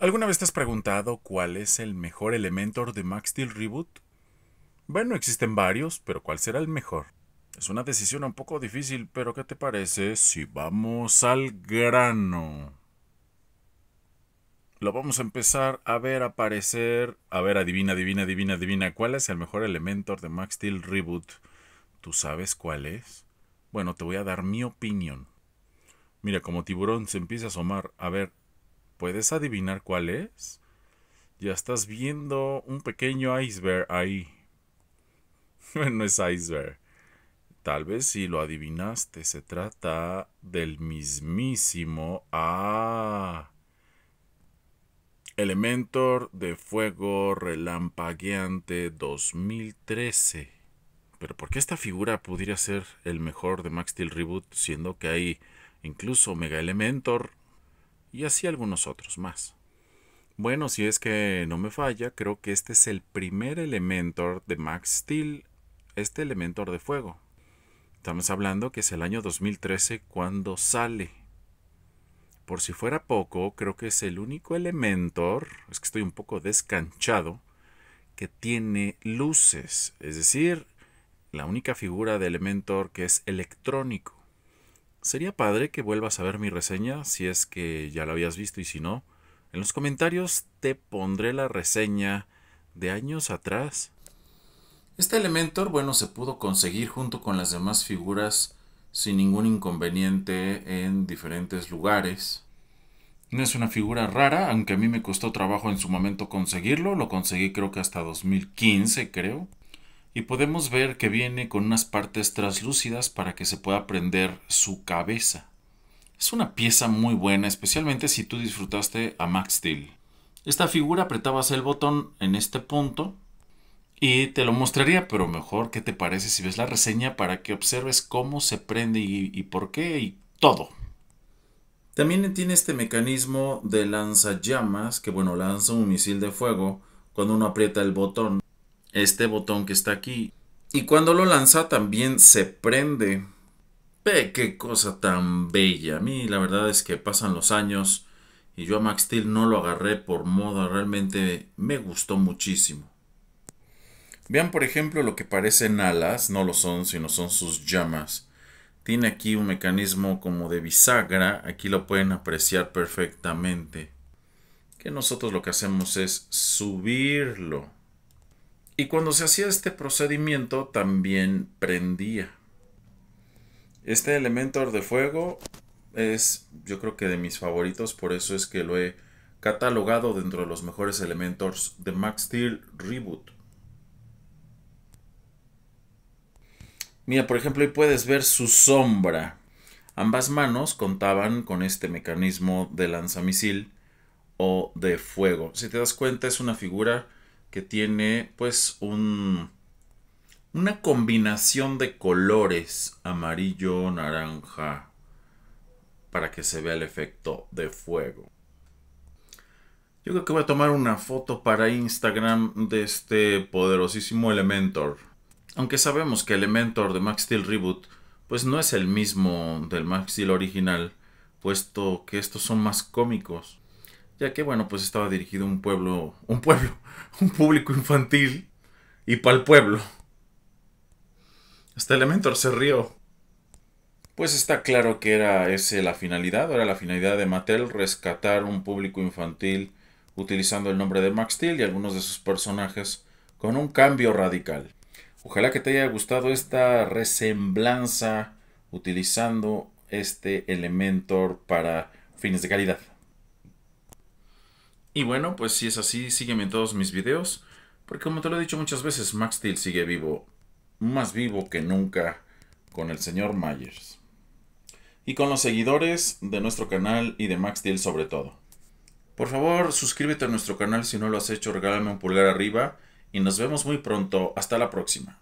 ¿Alguna vez te has preguntado cuál es el mejor Elementor de Max Steel Reboot? Bueno, existen varios, pero ¿cuál será el mejor? Es una decisión un poco difícil, pero ¿qué te parece si vamos al grano? Lo vamos a empezar a ver aparecer. A ver, adivina, adivina, adivina, adivina. ¿Cuál es el mejor Elementor de Max Steel Reboot? ¿Tú sabes cuál es? Bueno, te voy a dar mi opinión. Mira, como tiburón se empieza a asomar. A ver, ¿Puedes adivinar cuál es? Ya estás viendo un pequeño iceberg ahí. no es iceberg. Tal vez si lo adivinaste, se trata del mismísimo Ah. Elementor de Fuego Relampagueante 2013. Pero ¿por qué esta figura podría ser el mejor de Max Steel Reboot, siendo que hay incluso Mega Elementor y así algunos otros más. Bueno, si es que no me falla, creo que este es el primer Elementor de Max Steel, este Elementor de fuego. Estamos hablando que es el año 2013 cuando sale. Por si fuera poco, creo que es el único Elementor, es que estoy un poco descanchado, que tiene luces, es decir, la única figura de Elementor que es electrónico. Sería padre que vuelvas a ver mi reseña si es que ya la habías visto y si no, en los comentarios te pondré la reseña de años atrás. Este Elementor, bueno, se pudo conseguir junto con las demás figuras sin ningún inconveniente en diferentes lugares. No es una figura rara, aunque a mí me costó trabajo en su momento conseguirlo. Lo conseguí creo que hasta 2015, creo y podemos ver que viene con unas partes translúcidas para que se pueda prender su cabeza. Es una pieza muy buena, especialmente si tú disfrutaste a Max Steel. Esta figura apretabas el botón en este punto y te lo mostraría, pero mejor qué te parece si ves la reseña para que observes cómo se prende y, y por qué y todo. También tiene este mecanismo de lanzallamas que bueno, lanza un misil de fuego cuando uno aprieta el botón este botón que está aquí. Y cuando lo lanza también se prende. Ve qué cosa tan bella. A mí la verdad es que pasan los años y yo a Max Steel no lo agarré por moda. Realmente me gustó muchísimo. Vean por ejemplo lo que parecen alas. No lo son, sino son sus llamas. Tiene aquí un mecanismo como de bisagra. Aquí lo pueden apreciar perfectamente. Que nosotros lo que hacemos es subirlo. Y cuando se hacía este procedimiento también prendía. Este elemento de fuego es yo creo que de mis favoritos, por eso es que lo he catalogado dentro de los mejores elementos de Max Steel Reboot. Mira, por ejemplo, ahí puedes ver su sombra. Ambas manos contaban con este mecanismo de lanzamisil o de fuego. Si te das cuenta, es una figura que tiene pues un una combinación de colores amarillo, naranja, para que se vea el efecto de fuego. Yo creo que voy a tomar una foto para Instagram de este poderosísimo Elementor. Aunque sabemos que Elementor de Max Steel Reboot pues no es el mismo del Max Steel original, puesto que estos son más cómicos ya que bueno, pues estaba dirigido a un pueblo, un pueblo, un público infantil y para el pueblo. Este Elementor se rió. Pues está claro que era ese la finalidad, era la finalidad de Mattel rescatar un público infantil utilizando el nombre de Max Steel y algunos de sus personajes con un cambio radical. Ojalá que te haya gustado esta resemblanza utilizando este Elementor para fines de calidad. Y bueno, pues si es así, sígueme en todos mis videos, porque como te lo he dicho muchas veces, Max Steel sigue vivo, más vivo que nunca, con el señor Myers. Y con los seguidores de nuestro canal y de Max Steel sobre todo. Por favor, suscríbete a nuestro canal si no lo has hecho, regálame un pulgar arriba y nos vemos muy pronto. Hasta la próxima.